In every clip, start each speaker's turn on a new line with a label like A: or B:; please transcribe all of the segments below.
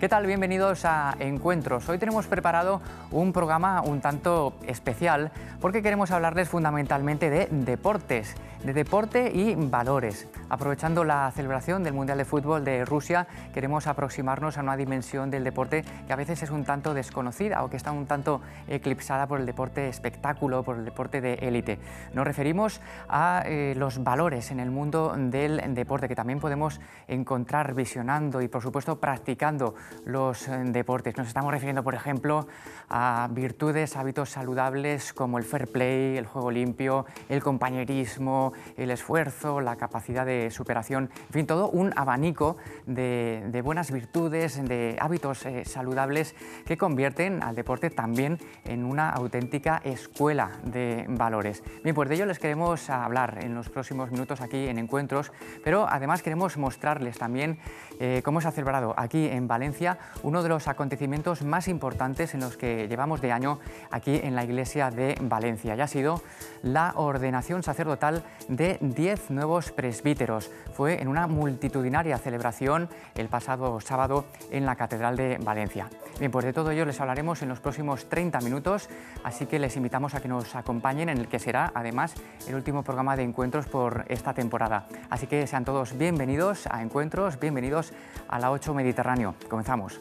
A: ¿Qué tal? Bienvenidos a Encuentros. Hoy tenemos preparado un programa un tanto especial porque queremos hablarles fundamentalmente de deportes, de deporte y valores. Aprovechando la celebración del Mundial de Fútbol de Rusia, queremos aproximarnos a una dimensión del deporte que a veces es un tanto desconocida o que está un tanto eclipsada por el deporte espectáculo, por el deporte de élite. Nos referimos a eh, los valores en el mundo del deporte que también podemos encontrar visionando y por supuesto practicando los eh, deportes. Nos estamos refiriendo, por ejemplo, a virtudes, hábitos saludables como el fair play, el juego limpio, el compañerismo, el esfuerzo, la capacidad de superación, en fin, todo un abanico de, buenas virtudes, de hábitos eh, saludables que convierten al deporte también en una auténtica escuela de valores. Bien, pues de ello les queremos hablar en los próximos minutos aquí en Encuentros, pero además queremos mostrarles también eh, cómo se ha celebrado aquí en Valencia uno de los acontecimientos más importantes en los que llevamos de año aquí en la Iglesia de Valencia. Ya ha sido la ordenación sacerdotal de 10 nuevos presbíteros. Fue en una multitudinaria celebración el pasado sábado en la Catedral de Valencia. Bien, pues de todo ello les hablaremos en los próximos 30 minutos, así que les invitamos a que nos acompañen en el que será además el último programa de encuentros por esta temporada. Así que sean todos bienvenidos a Encuentros, bienvenidos a la 8 Mediterráneo comenzamos.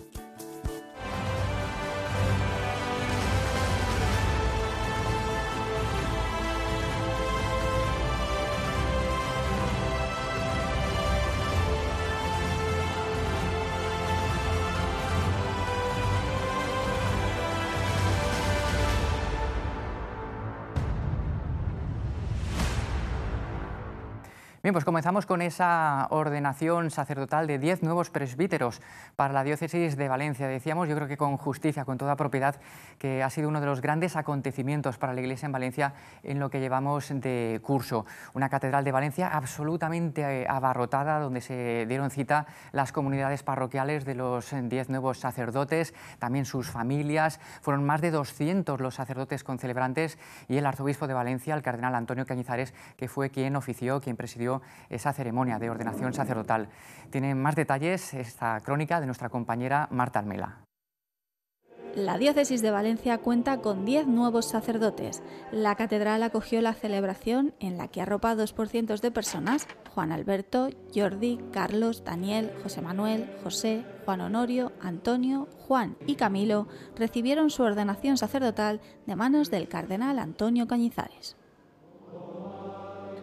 A: pues comenzamos con esa ordenación sacerdotal de 10 nuevos presbíteros para la diócesis de Valencia. Decíamos, yo creo que con justicia, con toda propiedad, que ha sido uno de los grandes acontecimientos para la Iglesia en Valencia en lo que llevamos de curso. Una catedral de Valencia absolutamente eh, abarrotada, donde se dieron cita las comunidades parroquiales de los 10 nuevos sacerdotes, también sus familias. Fueron más de 200 los sacerdotes con celebrantes y el arzobispo de Valencia, el cardenal Antonio Cañizares, que fue quien ofició, quien presidió esa ceremonia de ordenación sacerdotal. Tiene más detalles esta crónica de nuestra compañera Marta Almela.
B: La diócesis de Valencia cuenta con 10 nuevos sacerdotes. La catedral acogió la celebración en la que arropados por cientos de personas, Juan Alberto, Jordi, Carlos, Daniel, José Manuel, José, Juan Honorio, Antonio, Juan y Camilo recibieron su ordenación sacerdotal de manos del cardenal Antonio Cañizares.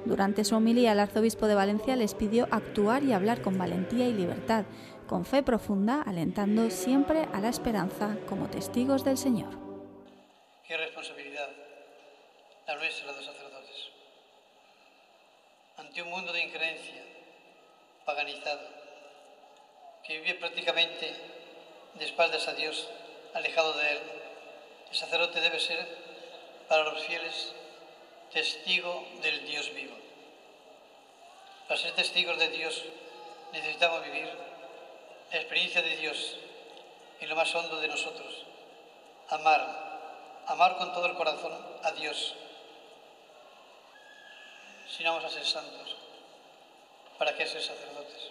B: Durante su homilía, el arzobispo de Valencia les pidió actuar y hablar con valentía y libertad, con fe profunda, alentando siempre a la esperanza como testigos del Señor.
C: Qué responsabilidad la nuestra, los sacerdotes. Ante un mundo de increencia, paganizado, que vive prácticamente de espaldas a Dios, alejado de Él, el sacerdote debe ser para los fieles testigo del Dios vivo. Para ser testigos de Dios necesitamos vivir la experiencia de Dios y lo más hondo de nosotros. Amar, amar con todo el corazón a Dios. Si no vamos a ser santos, ¿para qué ser sacerdotes?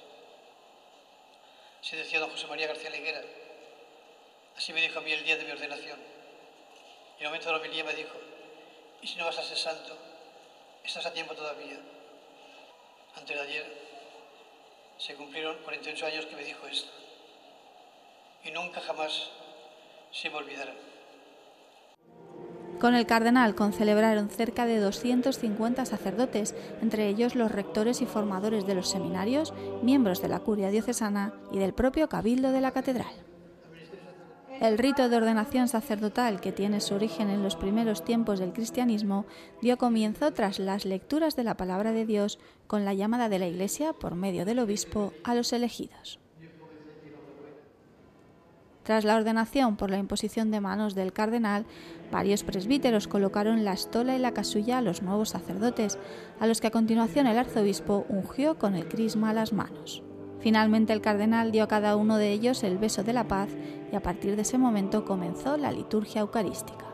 C: Así decía don José María García Liguera, así me dijo a mí el día de mi ordenación. Y en el momento de la homilía me dijo, y si no vas a ser santo, estás a tiempo todavía. Antes de ayer se cumplieron 48 años que me dijo esto. Y nunca jamás se me olvidará.
B: Con el cardenal concelebraron cerca de 250 sacerdotes, entre ellos los rectores y formadores de los seminarios, miembros de la curia diocesana y del propio cabildo de la catedral. El rito de ordenación sacerdotal, que tiene su origen en los primeros tiempos del cristianismo, dio comienzo tras las lecturas de la palabra de Dios con la llamada de la Iglesia, por medio del obispo, a los elegidos. Tras la ordenación por la imposición de manos del cardenal, varios presbíteros colocaron la estola y la casulla a los nuevos sacerdotes, a los que a continuación el arzobispo ungió con el crisma las manos. Finalmente el cardenal dio a cada uno de ellos el beso de la paz y a partir de ese momento comenzó la liturgia eucarística.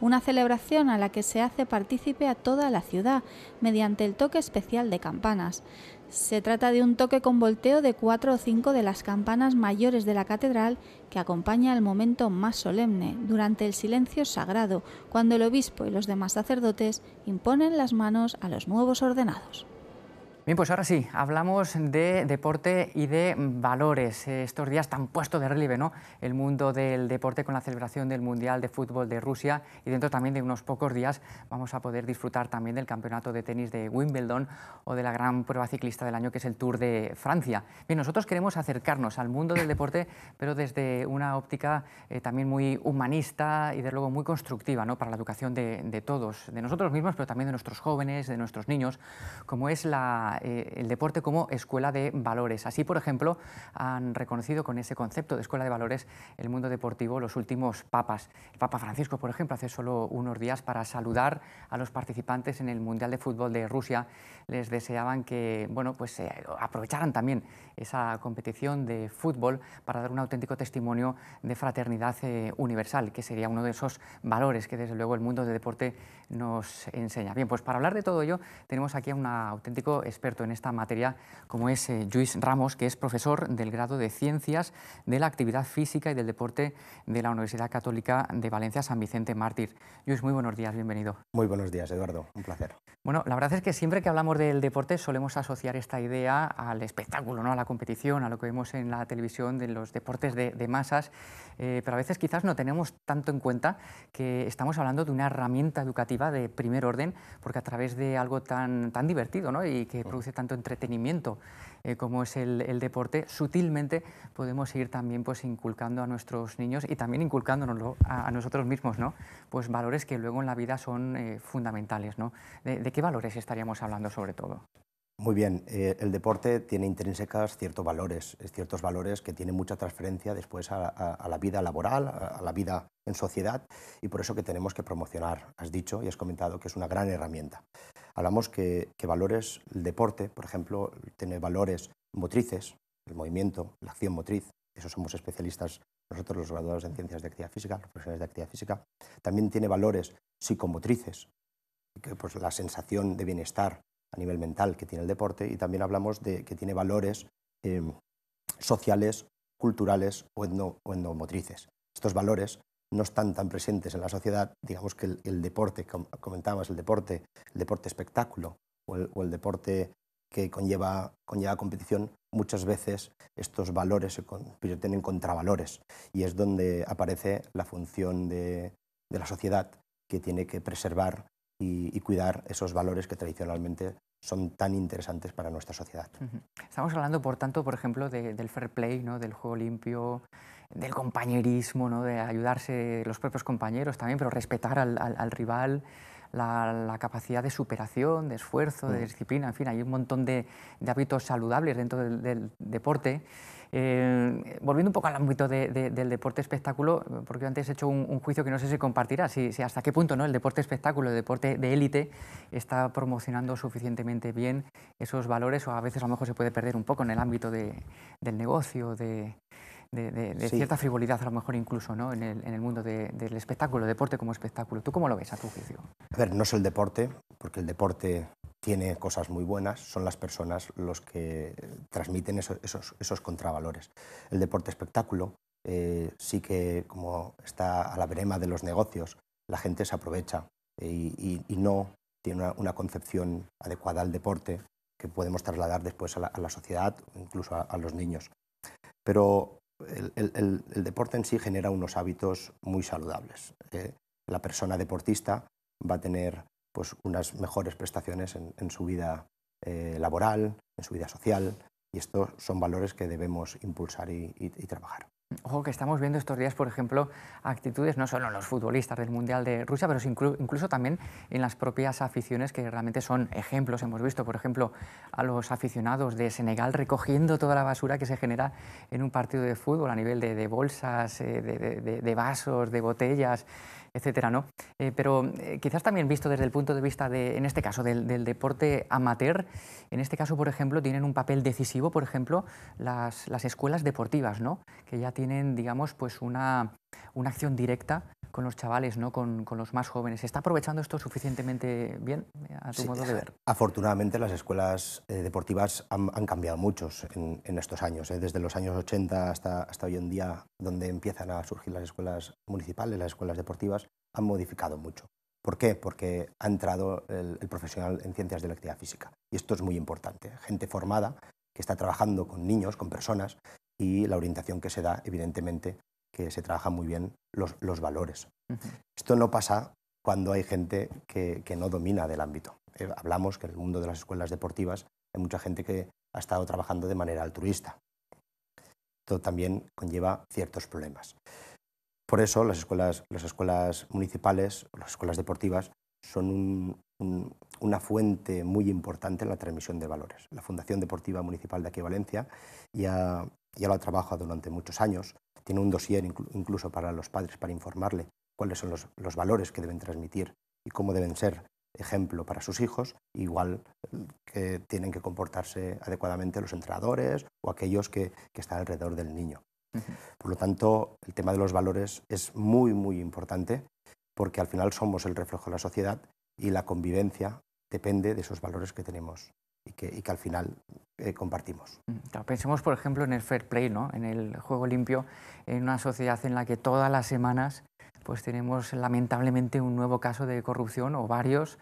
B: Una celebración a la que se hace partícipe a toda la ciudad mediante el toque especial de campanas. Se trata de un toque con volteo de cuatro o cinco de las campanas mayores de la catedral que acompaña el momento más solemne, durante el silencio sagrado, cuando el obispo y los demás sacerdotes imponen las manos a los nuevos ordenados.
A: Bien, pues ahora sí, hablamos de deporte y de valores. Estos días están puesto de relieve, ¿no? El mundo del deporte con la celebración del Mundial de Fútbol de Rusia y dentro también de unos pocos días vamos a poder disfrutar también del campeonato de tenis de Wimbledon o de la gran prueba ciclista del año que es el Tour de Francia. Bien, nosotros queremos acercarnos al mundo del deporte, pero desde una óptica eh, también muy humanista y de luego muy constructiva, ¿no? Para la educación de, de todos, de nosotros mismos, pero también de nuestros jóvenes, de nuestros niños, como es la eh, el deporte como escuela de valores. Así, por ejemplo, han reconocido con ese concepto de escuela de valores el mundo deportivo los últimos papas. El Papa Francisco, por ejemplo, hace solo unos días para saludar a los participantes en el Mundial de Fútbol de Rusia, les deseaban que bueno, pues, eh, aprovecharan también esa competición de fútbol para dar un auténtico testimonio de fraternidad eh, universal, que sería uno de esos valores que desde luego el mundo de deporte nos enseña. Bien, pues para hablar de todo ello tenemos aquí a un auténtico experto en esta materia como es eh, Luis Ramos, que es profesor del grado de Ciencias de la Actividad Física y del Deporte de la Universidad Católica de Valencia San Vicente Mártir. Luis, muy buenos días, bienvenido.
C: Muy buenos días, Eduardo, un placer.
A: Bueno, la verdad es que siempre que hablamos del deporte solemos asociar esta idea al espectáculo, ¿no? a la competición, a lo que vemos en la televisión de los deportes de, masas, eh, pero a veces quizás no tenemos tanto en cuenta que estamos hablando de una herramienta educativa de primer orden, porque a través de algo tan, tan divertido ¿no? y que produce tanto entretenimiento eh, como es el, deporte, sutilmente podemos ir también pues, inculcando a nuestros niños y también inculcándonos a, nosotros mismos, ¿no? pues valores que luego en la vida son eh, fundamentales. De, qué valores estaríamos hablando sobre todo?
C: Muy bien, eh, el deporte tiene intrínsecas ciertos valores, ciertos valores que tienen mucha transferencia después a la vida laboral, a la vida en sociedad y por eso que tenemos que promocionar. Has dicho y has comentado que es una gran herramienta hablamos que, valores, el deporte, por ejemplo, tiene valores motrices, el movimiento, la acción motriz, eso somos especialistas nosotros los graduados en ciencias de actividad física, los de actividad física, también tiene valores psicomotrices, que, pues, la sensación de bienestar a nivel mental que tiene el deporte, y también hablamos de que tiene valores eh, sociales, culturales o, etno, o, Estos valores no están tan presentes en la sociedad, digamos que el, deporte, como comentabas, el deporte, el deporte espectáculo o el, deporte que conlleva, conlleva competición, muchas veces estos valores se contravalores y es donde aparece la función de, la sociedad que tiene que preservar y, cuidar esos valores que tradicionalmente son tan interesantes para nuestra sociedad.
A: Estamos hablando, por tanto, por ejemplo, del fair play, ¿no? del juego limpio, del compañerismo, ¿no? de ayudarse los propios compañeros también, pero respetar al, rival, la, capacidad de superación, de esfuerzo, de mm. disciplina, en fin, hay un montón de, hábitos saludables dentro del, deporte. Eh, volviendo un poco al ámbito del deporte espectáculo, porque antes he hecho un, juicio que no sé si compartirá, si, hasta qué punto ¿no? el deporte espectáculo, el deporte de élite, está promocionando suficientemente bien esos valores o a veces a lo mejor se puede perder un poco en el ámbito del negocio, de, de, cierta frivolidad, a lo mejor incluso, ¿no? en, el, en el mundo del espectáculo, deporte como espectáculo. ¿Tú cómo lo ves a tu juicio?
C: A ver, no es el deporte, porque el deporte tiene cosas muy buenas, son las personas los que transmiten esos, esos, contravalores. El deporte espectáculo eh, sí que, como está a la brema de los negocios, la gente se aprovecha eh, y, no tiene una, concepción adecuada al deporte que podemos trasladar después a la, sociedad, incluso a, a los niños. Pero el, deporte en sí genera unos hábitos muy saludables. ¿eh? la persona deportista va a tener pues, unas mejores prestaciones en, su vida eh, laboral, en su vida social, y estos son valores que debemos impulsar y trabajar.
A: Ojo que estamos viendo estos días, por ejemplo, actitudes no solo en los futbolistas del Mundial de Rusia, pero incluso también en las propias aficiones que realmente son ejemplos. Hemos visto, por ejemplo, a los aficionados de Senegal recogiendo toda la basura que se genera en un partido de fútbol a nivel de, bolsas, eh, de, de vasos, de botellas etcétera, ¿no? Eh, pero eh, quizás también visto desde el punto de vista, de, en este caso, del, del, deporte amateur, en este caso, por ejemplo, tienen un papel decisivo, por ejemplo, las, las escuelas deportivas, ¿no? Que ya tienen, digamos, pues una, una acción directa con los chavales, Con, los más jóvenes. ¿Se está aprovechando esto suficientemente bien de
C: Afortunadamente las escuelas eh, deportivas han, cambiado mucho en, estos años, eh, desde los años 80 hasta, hoy en día, donde empiezan a surgir las escuelas municipales, las escuelas deportivas, han modificado mucho. ¿Por qué? Porque ha entrado el, el profesional en ciencias de la actividad física. Y esto es muy importante. Gente formada que está trabajando con niños, con personas, y la orientación que se da, evidentemente, que se trabajan muy bien los, valores. Esto no pasa cuando hay gente que, no domina del ámbito. Eh, hablamos que en el mundo de las escuelas deportivas hay mucha gente que ha estado trabajando de manera altruista. Esto también conlleva ciertos problemas. Por eso las escuelas, las escuelas municipales, las escuelas deportivas, son una fuente muy importante en la transmisión de valores. La Fundación Deportiva Municipal de aquí Valencia ya, ya lo ha trabajado durante muchos años tiene un dossier incluso para los padres para informarle cuáles son los, valores que deben transmitir y cómo deben ser ejemplo para sus hijos, igual que tienen que comportarse adecuadamente los entrenadores o aquellos que, están alrededor del niño. Por lo tanto, el tema de los valores es muy, muy importante porque al final somos el reflejo de la sociedad y la convivencia depende de esos valores que tenemos y que, al final eh, compartimos.
A: Mm, pensemos, por ejemplo, en el fair play, ¿no? en el juego limpio, en una sociedad en la que todas las semanas pues, tenemos lamentablemente un nuevo caso de corrupción o varios.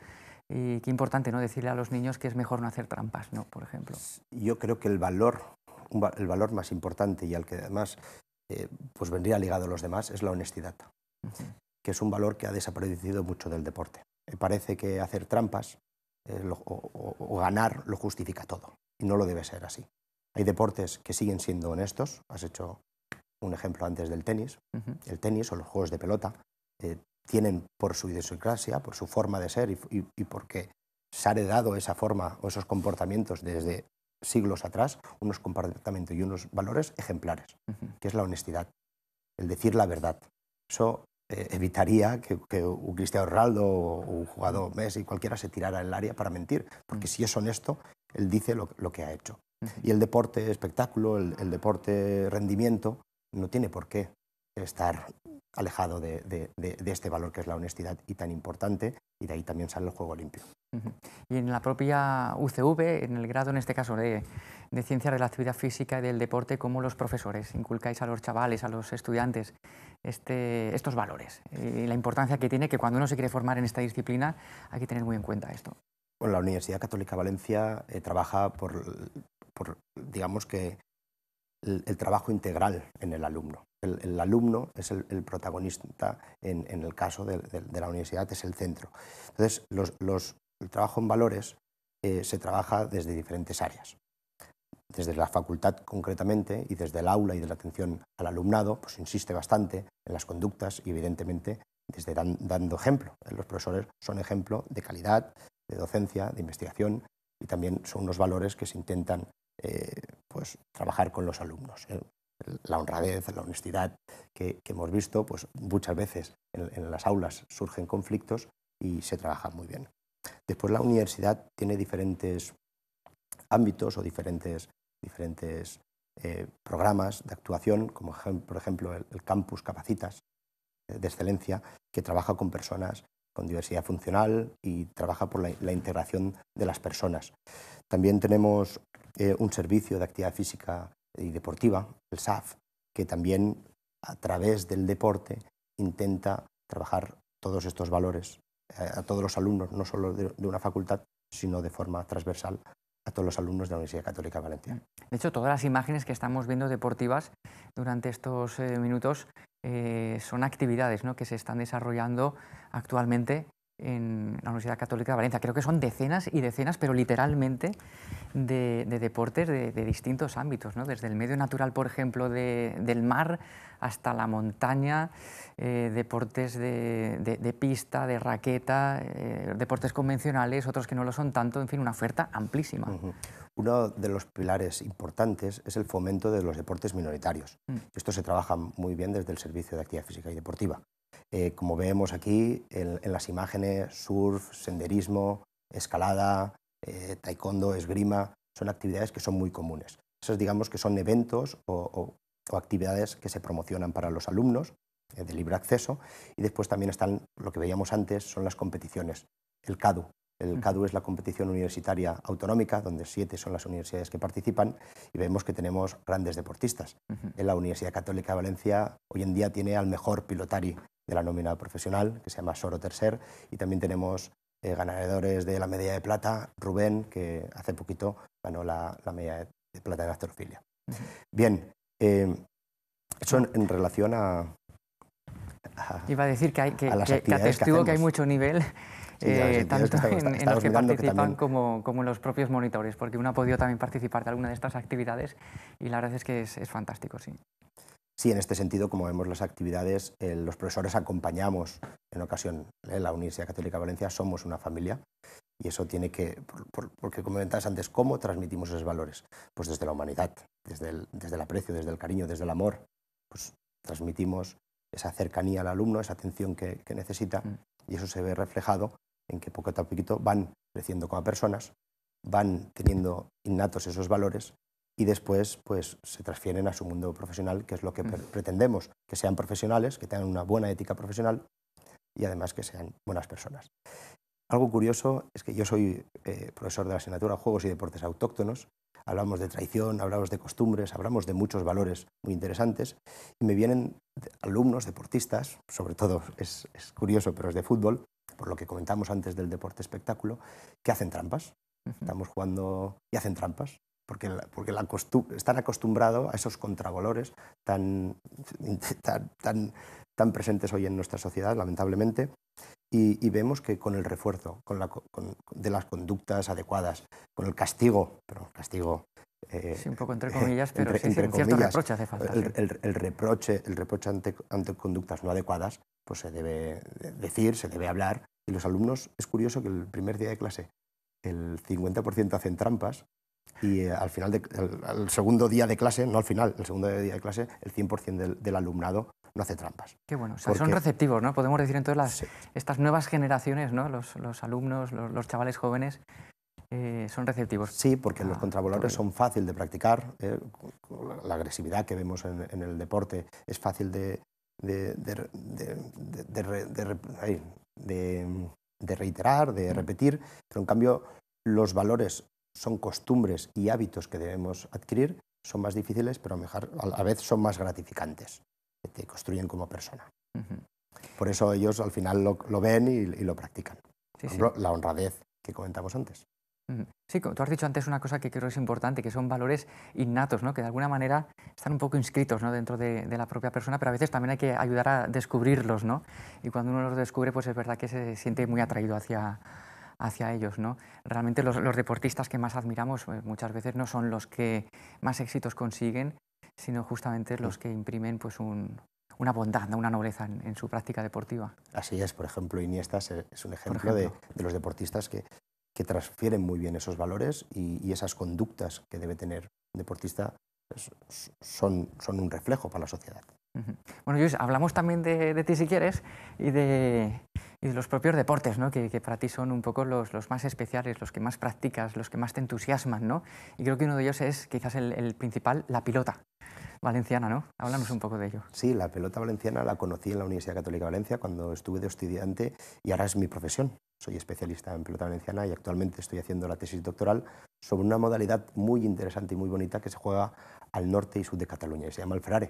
A: Y qué importante ¿no? decirle a los niños que es mejor no hacer trampas, ¿no? por ejemplo.
C: Yo creo que el valor, el valor más importante y al que además eh, pues vendría ligado a los demás es la honestidad, que es un valor que ha desaparecido mucho del deporte. Eh, parece que hacer trampas eh, o, ganar lo justifica todo. Y no lo debe ser así. Hay deportes que siguen siendo honestos. Has hecho un ejemplo antes del tenis. El tenis o los juegos de pelota eh, tienen por su idiosincrasia, por su forma de ser y, porque se ha heredado esa forma o esos comportamientos desde siglos atrás, unos comportamientos y unos valores ejemplares, que es la honestidad, el decir la verdad. Eso eh, evitaría que, un Cristiano Ronaldo o un jugador Messi, cualquiera, se tirara el área para mentir, porque mm. si es honesto, él dice lo, que ha hecho. Y el deporte espectáculo, el, deporte rendimiento, no tiene por qué estar alejado de, este valor que es la honestidad y tan importante, y de ahí también sale el juego limpio.
A: Y en la propia UCV, en el grado en este caso de, ciencia de la Actividad Física y del Deporte, ¿cómo los profesores inculcáis a los chavales, a los estudiantes, este, estos valores? Y la importancia que tiene que cuando uno se quiere formar en esta disciplina hay que tener muy en cuenta esto.
C: Bueno, la Universidad Católica Valencia eh, trabaja por, digamos que el, trabajo integral en el alumno. El, alumno es el, protagonista, en, el caso de, la universidad es el centro. Entonces, el trabajo en valores eh, se trabaja desde diferentes áreas. Desde la facultad concretamente y desde el aula y de la atención al alumnado, pues insiste bastante en las conductas y evidentemente desde dando ejemplo. Los profesores son ejemplo de calidad, de docencia, de investigación y también son unos valores que se intentan pues, trabajar con los alumnos. ¿eh? La honradez, la honestidad que, hemos visto, pues muchas veces en, las aulas surgen conflictos y se trabaja muy bien. Después la universidad tiene diferentes ámbitos o diferentes, diferentes eh, programas de actuación, como por ejemplo el, campus Capacitas eh, de excelencia, que trabaja con personas con diversidad funcional y trabaja por la, la integración de las personas. También tenemos eh, un servicio de actividad física y deportiva, el SAF, que también a través del deporte intenta trabajar todos estos valores eh, a todos los alumnos, no solo de, una facultad, sino de forma transversal a todos los alumnos de la Universidad Católica de Valencia.
A: De hecho, todas las imágenes que estamos viendo deportivas durante estos eh, minutos son actividades que se están desarrollando actualmente en la Universidad Católica de Valencia. Creo que son decenas y decenas, pero literalmente de, deportes de, distintos ámbitos, desde el medio natural, por ejemplo, del mar hasta la montaña, eh, deportes de, pista, de raqueta, eh, deportes convencionales, otros que no lo son tanto, en fin, una oferta amplísima.
C: Uno de los pilares importantes es el fomento de los deportes minoritarios. Mm. Esto se trabaja muy bien desde el Servicio de Actividad Física y Deportiva. Eh, como vemos aquí en, las imágenes, surf, senderismo, escalada, eh, taekwondo, esgrima, son actividades que son muy comunes. Esos digamos que son eventos o, actividades que se promocionan para los alumnos eh, de libre acceso y después también están lo que veíamos antes, son las competiciones, el CADU. El CADU es la competición universitaria autonómica, donde siete son las universidades que participan, y vemos que tenemos grandes deportistas. En la Universidad Católica de Valencia hoy en día tiene al mejor pilotari de la nómina profesional, que se llama Soro Tercer, y también tenemos eh, ganadores de la medalla de plata, Rubén, que hace poquito ganó la, la medalla de plata en astrofilia. Bien, eh, eso en, relación a,
A: Iba a decir que, hay, que, que, hay mucho nivel. Eh, tanto en, los que participan como, como, en los propios monitores, porque uno ha podido también participar de alguna de estas actividades y la verdad es que es fantástico, sí.
C: Sí, en este sentido, como vemos las actividades, eh, los profesores acompañamos en ocasión en eh, la Universidad Católica de Valencia, somos una familia y eso tiene que, porque como porque comentabas antes, ¿cómo transmitimos esos valores? Pues desde la humanidad, desde el, desde el aprecio, desde el cariño, desde el amor, pues transmitimos esa cercanía al alumno, esa atención que, necesita mm. y eso se ve reflejado en que poco a poquito van creciendo como personas, van teniendo innatos esos valores y después pues, se transfieren a su mundo profesional, que es lo que pretendemos, que sean profesionales, que tengan una buena ética profesional y además que sean buenas personas. Algo curioso es que yo soy eh, profesor de la asignatura Juegos y Deportes Autóctonos, hablamos de traición, hablamos de costumbres, hablamos de muchos valores muy interesantes. Y me vienen alumnos, deportistas, sobre todo es, es, curioso, pero es de fútbol, por lo que comentamos antes del deporte espectáculo, que hacen trampas. Estamos jugando y hacen trampas porque, porque están acostumbrados a esos contragolores tan, tan, tan, presentes hoy en nuestra sociedad, lamentablemente, y, vemos que con el refuerzo con la, de las conductas adecuadas, con el castigo, pero el castigo eh, sí, un poco entre comillas, eh, pero sí, reproche hace falta. El, reproche, el reproche ante, ante, conductas no adecuadas, pues se debe decir, se debe hablar. Y los alumnos, es curioso que el primer día de clase el 50% hacen trampas y eh, al final, de, el, segundo día de clase, no al final, el segundo día de clase, el 100% del, alumnado no hace trampas.
A: Qué bueno, o sea, son receptivos, ¿no? Podemos decir entonces las, estas nuevas generaciones, ¿no? Los, alumnos, los, chavales jóvenes, eh, son
C: receptivos. Sí, porque los ah, contravolores son fácil de practicar. Eh, la agresividad que vemos en, el deporte es fácil de, de reiterar, de repetir, pero en cambio los valores son costumbres y hábitos que debemos adquirir, son más difíciles, pero a la vez son más gratificantes, que te construyen como persona. Por eso ellos al final lo, ven y, lo practican. La honradez que
A: comentamos antes. Sí, tú has dicho antes una cosa que creo es importante, que son valores innatos, ¿no? que de alguna manera están un poco inscritos ¿no? dentro de, de, la propia persona, pero a veces también hay que ayudar a descubrirlos. ¿no? Y cuando uno los descubre, pues es verdad que se siente muy atraído hacia, hacia ellos. ¿no? Realmente los, deportistas que más admiramos eh, muchas veces no son los que más éxitos consiguen, sino justamente los que imprimen pues, una bondad, una nobleza en, su práctica deportiva.
C: Así es, por ejemplo, Iniesta es, un ejemplo, De, los deportistas que, transfieren muy bien esos valores y, esas conductas que debe tener un deportista pues, son, un reflejo para la sociedad.
A: Bueno, Luis, hablamos también de, ti si quieres y de, los propios deportes, ¿no? que, para ti son un poco los, más especiales, los que más practicas, los que más te entusiasman. ¿no? Y creo que uno de ellos es quizás el, principal, la pilota valenciana. ¿no? Háblanos un poco de ello.
C: Sí, la pelota valenciana la conocí en la Universidad Católica de Valencia cuando estuve de estudiante y ahora es mi profesión. Soy especialista en pelota valenciana y actualmente estoy haciendo la tesis doctoral sobre una modalidad muy interesante y muy bonita que se juega al norte y sur de Cataluña y se llama el Ferrari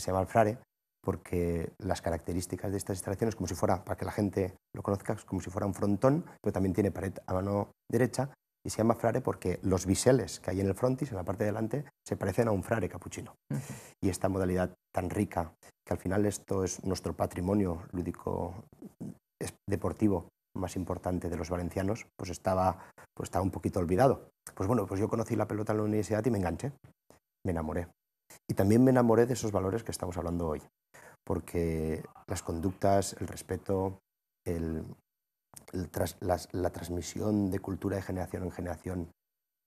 C: se llama el Frare, porque las características de estas instalaciones, como si fuera, para que la gente lo conozca, es como si fuera un frontón, pero también tiene pared a mano derecha, y se llama frare porque los biseles que hay en el frontis, en la parte de delante, se parecen a un frare capuchino. Y esta modalidad tan rica, que al final esto es nuestro patrimonio lúdico deportivo más importante de los valencianos, pues estaba, pues estaba un poquito olvidado. Pues bueno, pues yo conocí la pelota en la universidad y me enganché, me enamoré. Y también me enamoré de esos valores que estamos hablando hoy, porque las conductas, el respeto, el, la transmisión de cultura de generación en generación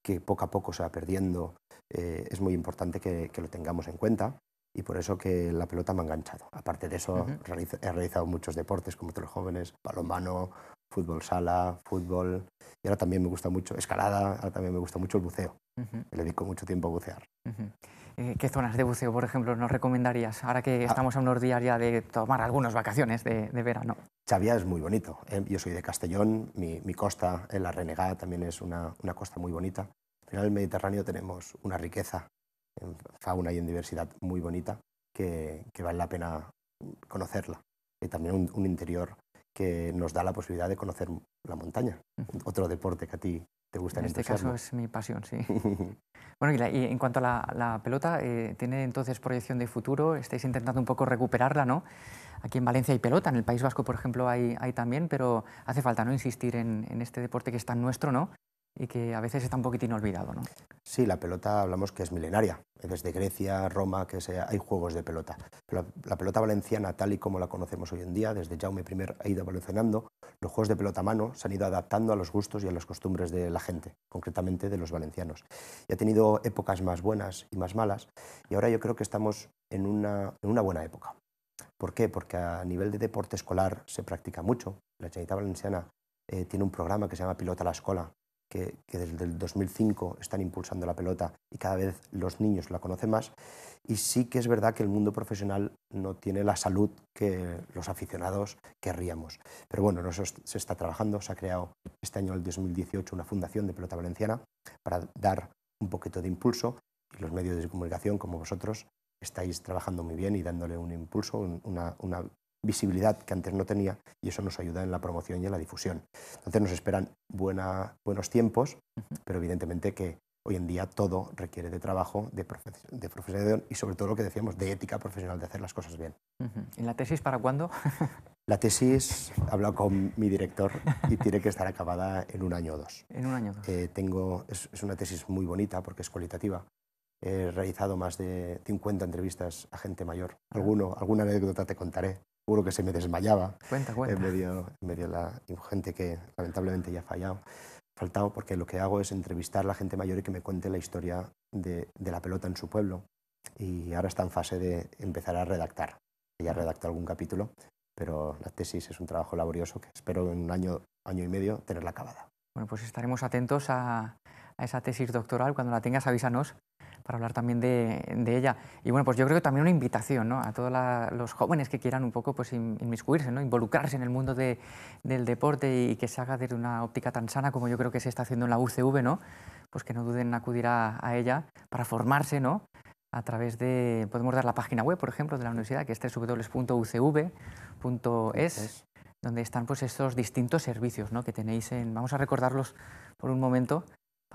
C: que poco a poco se va perdiendo, eh, es muy importante que, lo tengamos en cuenta y por eso que la pelota me ha enganchado. Aparte de eso, he realizado muchos deportes como otros jóvenes, palomano, fútbol sala, fútbol, y ahora también me gusta mucho escalada, ahora también me gusta mucho el buceo. Le dedico mucho tiempo a bucear.
A: Eh, ¿Qué zonas de buceo, por ejemplo, nos recomendarías ahora que ah. estamos a unos días ya de tomar algunas vacaciones de, verano?
C: Chavia es muy bonito. Eh. Yo soy de Castellón, mi, costa, en eh, la Renegada, también es una, costa muy bonita. Al final, del Mediterráneo tenemos una riqueza en fauna y en diversidad muy bonita que, vale la pena conocerla. Y también un interior que nos da la posibilidad de conocer la montaña, otro deporte que a ti en este caso es mi pasión, sí.
A: bueno, y, en cuanto a la, pelota, eh, ¿tiene entonces proyección de futuro? Estáis intentando un poco recuperarla, ¿no? Aquí en Valencia hay pelota, en el País Vasco, por ejemplo, hay, también, pero hace falta no insistir en, en este deporte que es tan nuestro, ¿no? y que a veces está un poquitín olvidado, ¿no?
C: Sí, la pelota hablamos que es milenaria, desde Grecia, Roma, que sea, hay juegos de pelota. la, pelota valenciana, tal y como la conocemos hoy en día, desde Jaume I ha ido evolucionando, los juegos de pelota a mano se han ido adaptando a los gustos y a las costumbres de la gente, concretamente de los valencianos. Y ha tenido épocas más buenas y más malas, y ahora yo creo que estamos en una, en una buena época. ¿Por qué? Porque a nivel de deporte escolar se practica mucho. La chanita Valenciana eh, tiene un programa que se llama Pilota a la Escola, que, desde el 2005 están impulsando la pelota y cada vez los niños la conocen más. Y sí que es verdad que el mundo profesional no tiene la salud que los aficionados querríamos. Pero bueno, eso se está trabajando. Se ha creado este año, el 2018, una fundación de pelota valenciana para dar un poquito de impulso. Y los medios de comunicación, como vosotros, estáis trabajando muy bien y dándole un impulso, una, visibilidad que antes no tenía y eso nos ayuda en la promoción y en la difusión. Entonces nos esperan buenos tiempos, pero evidentemente que hoy en día todo requiere de trabajo, de, de profesionalidad y sobre todo lo que decíamos, de ética profesional, de hacer las cosas bien.
A: ¿Y la tesis para cuándo?
C: La tesis, he hablado con mi director y tiene que estar acabada en un año o dos. En un año o dos. Eh, tengo, es, una tesis muy bonita porque es cualitativa. He realizado más de 50 entrevistas a gente mayor. Ah. Alguno, alguna anécdota te contaré seguro que se me desmayaba. En medio, en medio de la gente que lamentablemente ya ha fallado, faltado, porque lo que hago es entrevistar a la gente mayor y que me cuente la historia de, de la pelota en su pueblo. Y ahora está en fase de empezar a redactar. Ya redacto algún capítulo, pero la tesis es un trabajo laborioso que espero en un año, año y medio tenerla acabada.
A: Bueno, pues estaremos atentos a, a esa tesis doctoral. Cuando la tengas, avísanos para hablar también de, ella. Y bueno, pues yo creo que también una invitación ¿no? a todos los jóvenes que quieran un poco pues, inmiscuirse, ¿no? involucrarse en el mundo de, del deporte y que se haga desde una óptica tan sana como yo creo que se está haciendo en la UCV, ¿no? pues que no duden en acudir a, a ella para formarse ¿no? a través de, podemos dar la página web, por ejemplo, de la universidad, que es www.ucv.es, e donde están pues estos distintos servicios ¿no? que tenéis en, vamos a recordarlos por un momento,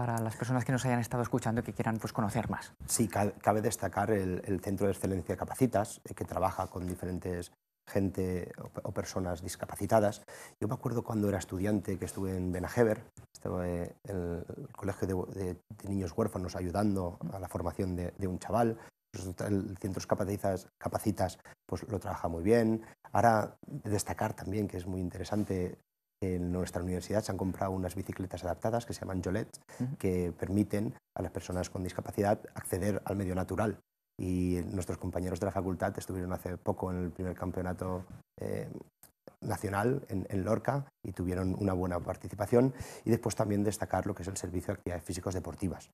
A: para las personas que nos hayan estado escuchando y que quieran pues, conocer más.
C: Sí, cabe destacar el, Centro de Excelencia Capacitas, eh, que trabaja con diferentes gente o, personas discapacitadas. Yo me acuerdo cuando era estudiante que estuve en Benajever, estaba eh, en el colegio de, niños huérfanos ayudando a la formación de, un chaval. Pues, el centro capacitas, capacitas pues lo trabaja muy bien. Ahora destacar también que es muy interesante en nuestra universidad se han comprado unas bicicletas adaptadas que se llaman Jolets, que permiten a las personas con discapacidad acceder al medio natural. Y nuestros compañeros de la facultad estuvieron hace poco en el primer campeonato eh, nacional en, Lorca y tuvieron una buena participación. Y después también destacar lo que es el servicio de actividades físicos deportivas.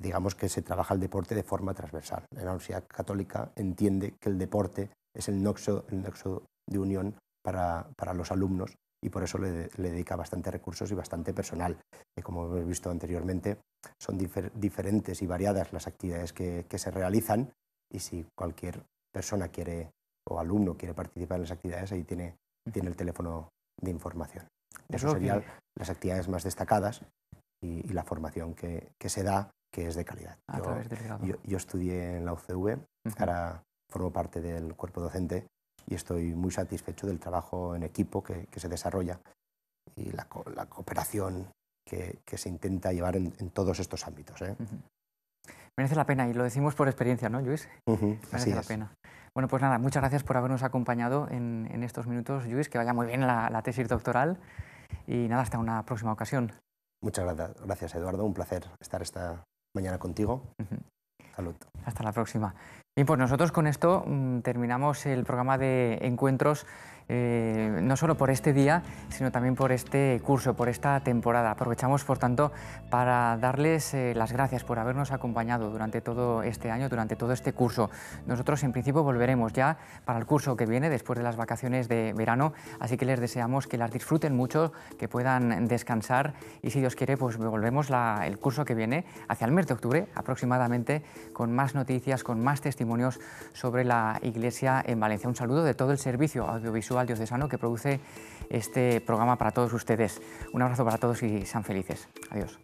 C: Digamos que se trabaja el deporte de forma transversal. La Universidad Católica entiende que el deporte es el nexo de unión para, para los alumnos y por eso le, dedica bastante recursos y bastante personal. Eh, como hemos visto anteriormente, son diferentes y variadas las actividades que, que se realizan y si cualquier persona quiere o alumno quiere participar en las actividades, ahí tiene, tiene el teléfono de información. Eso serían las actividades más destacadas y, la formación que, que, se da, que es de calidad. yo, estudié en la UCV, ahora formo parte del cuerpo docente y estoy muy satisfecho del trabajo en equipo que, se desarrolla y la, cooperación que, se intenta llevar en, todos estos ámbitos. ¿eh?
A: Merece la pena y lo decimos por experiencia, ¿no, Luis?
C: Merece la pena.
A: Bueno, pues nada, muchas gracias por habernos acompañado en, estos minutos, Luis, que vaya muy bien la, tesis doctoral y nada, hasta una próxima ocasión.
C: Muchas gracias, Eduardo, un placer estar esta mañana contigo. Salud.
A: Hasta la próxima. Y pues nosotros con esto mm, terminamos el programa de encuentros eh, no solo por este día, sino también por este curso, por esta temporada. Aprovechamos, por tanto, para darles eh, las gracias por habernos acompañado durante todo este año, durante todo este curso. Nosotros, en principio, volveremos ya para el curso que viene, después de las vacaciones de verano, así que les deseamos que las disfruten mucho, que puedan descansar y, si Dios quiere, pues volvemos el curso que viene hacia el mes de octubre aproximadamente con más noticias, con más testimonios sobre la Iglesia en Valencia. Un saludo de todo el servicio audiovisual Dios de Sano, que produce este programa para todos ustedes. Un abrazo para todos y sean felices. Adiós.